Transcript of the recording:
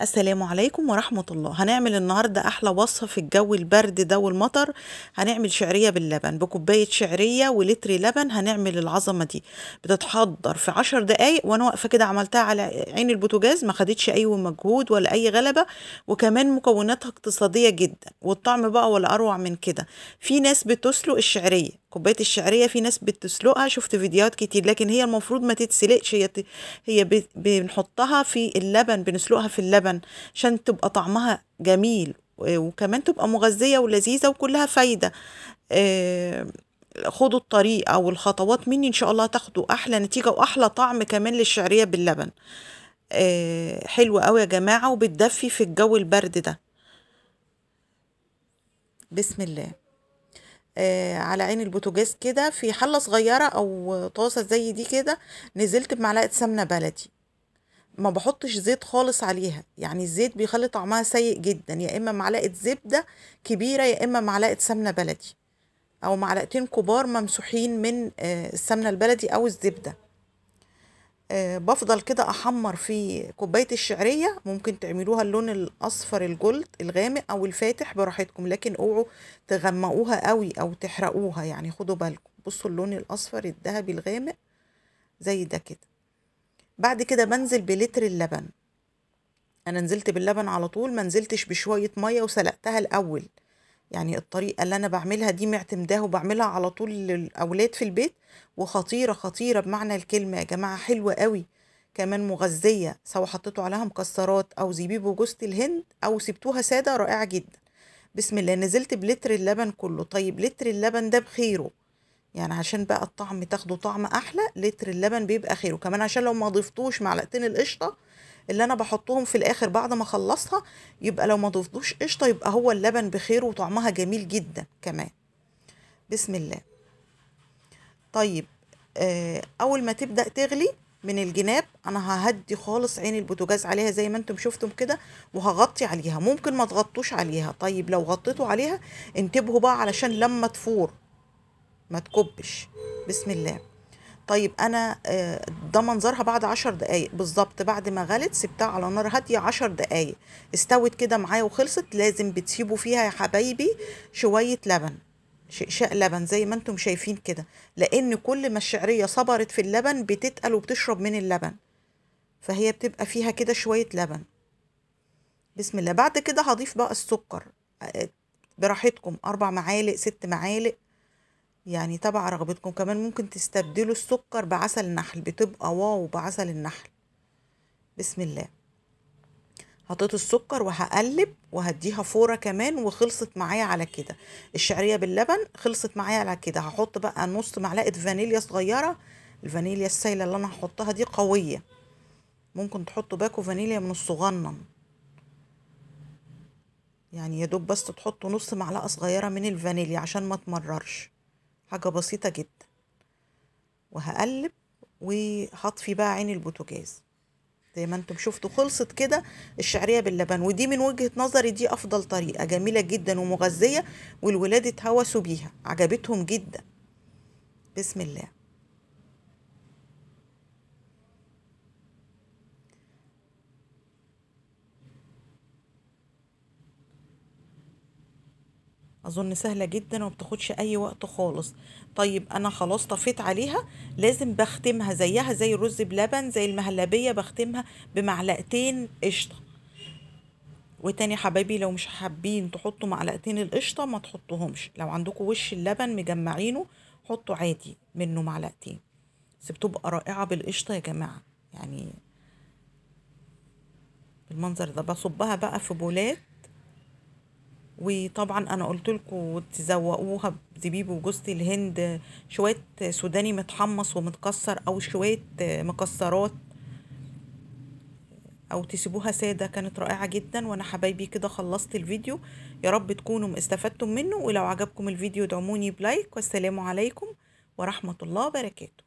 السلام عليكم ورحمة الله هنعمل النهاردة أحلى وصفة في الجو البرد ده والمطر هنعمل شعرية باللبن بكوباية شعرية ولتر لبن هنعمل العظمة دي بتتحضر في عشر دقايق وأنا واقفة كده عملتها على عين البوتجاز ما خدتش أي مجهود ولا أي غلبة وكمان مكوناتها اقتصادية جدا والطعم بقى ولا أروع من كده في ناس بتسلق الشعرية كوبايه الشعريه في ناس بتسلقها شفت فيديوهات كتير لكن هي المفروض ما تتسلقش هي هي بنحطها في اللبن بنسلقها في اللبن عشان تبقى طعمها جميل وكمان تبقى مغذيه ولذيذه وكلها فايده آه، خدوا الطريقه او الخطوات مني ان شاء الله تاخدوا احلى نتيجه واحلى طعم كمان للشعريه باللبن آه، حلوه قوي يا جماعه وبتدفي في الجو البرد ده بسم الله آه، على عين البوتاجاز كده في حله صغيره او طاسه زي دي كده نزلت بمعلقه سمنه بلدي ما بحطش زيت خالص عليها يعني الزيت بيخلي طعمها سيء جدا يا اما معلقه زبده كبيره يا اما معلقه سمنه بلدي او معلقتين كبار ممسوحين من آه، السمنه البلدي او الزبده آه، بفضل كده احمر في كوبايه الشعريه ممكن تعملوها اللون الاصفر الجلد الغامق او الفاتح براحتكم لكن اوعوا تغمقوها قوي او تحرقوها يعني خدوا بالكم بصوا اللون الاصفر الذهبي الغامق زي ده كده بعد كده بنزل بلتر اللبن انا نزلت باللبن على طول ما نزلتش بشويه ميه وسلقتها الاول يعني الطريقة اللي أنا بعملها دي معتمداها وبعملها على طول للأولاد في البيت وخطيرة خطيرة بمعنى الكلمة يا جماعة حلوة قوي كمان مغذية سواء حطيتوا عليها مكسرات أو زبيب وجوز الهند أو سبتوها سادة رائعة جدا بسم الله نزلت بلتر اللبن كله طيب لتر اللبن ده بخيره يعني عشان بقى الطعم تاخده طعم أحلى لتر اللبن بيبقى خيره كمان عشان لو ما ضفتوش معلقتين القشطة اللي انا بحطهم في الاخر بعد ما اخلصها يبقى لو ما ضفتوش قشطه يبقى هو اللبن بخير وطعمها جميل جدا كمان بسم الله طيب آه اول ما تبدا تغلي من الجناب انا ههدي خالص عين البوتاجاز عليها زي ما انتم شفتم كده وهغطي عليها ممكن ما تغطوش عليها طيب لو غطيتوا عليها انتبهوا بقى علشان لما تفور ما تكبش بسم الله طيب انا آه، ده منظرها بعد عشر دقايق بالظبط بعد ما غلت سبتها على نار هاديه عشر دقايق استوت كده معايا وخلصت لازم بتسيبوا فيها يا حبايبي شويه لبن شقشاء لبن زي ما انتم شايفين كده لان كل ما الشعريه صبرت في اللبن بتتقل وبتشرب من اللبن فهي بتبقى فيها كده شويه لبن بسم الله بعد كده هضيف بقى السكر آه، براحتكم اربع معالق ست معالق يعني تبع رغبتكم كمان ممكن تستبدلوا السكر بعسل النحل بتبقى واو بعسل النحل بسم الله حطيت السكر وهقلب وهديها فورة كمان وخلصت معايا على كده الشعرية باللبن خلصت معايا على كده هحط بقى نص معلقة فانيليا صغيرة الفانيليا السايلة اللي أنا هحطها دي قوية ممكن تحطوا باكو فانيليا من الصغنن يعني يا دوب بس تحطوا نص معلقة صغيرة من الفانيليا عشان ما تمررش حاجة بسيطة جدا وهقلب وهطفي بقى عين البوتجاز زي ما انتم شفتوا خلصت كده الشعريه باللبن ودي من وجهه نظري دي افضل طريقه جميله جدا ومغذيه والولاد اتهوسوا بيها عجبتهم جدا بسم الله اظن سهله جدا ومبتاخدش اي وقت خالص طيب انا خلاص طفيت عليها لازم بختمها زيها زي الرز بلبن زي المهلبيه بختمها بمعلقتين قشطه وتاني حبايبي لو مش حابين تحطوا معلقتين القشطه ما تحطوهمش لو عندكم وش اللبن مجمعينه حطوا عادي منه معلقتين بس بتبقى رائعه بالقشطه يا جماعه يعني بالمنظر ده بصبها بقى في بولات وطبعا انا قلت لكم تزوقوها بزبيب وجوز الهند شويه سوداني متحمص ومتكسر او شويه مكسرات او تسيبوها ساده كانت رائعه جدا وانا حبايبي كده خلصت الفيديو يا رب تكونوا استفدتم منه ولو عجبكم الفيديو ادعموني بلايك والسلام عليكم ورحمه الله وبركاته